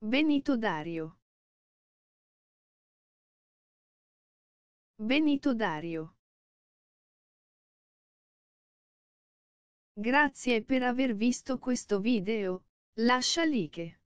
Benito Dario. Benito Dario. Grazie per aver visto questo video, lascia like.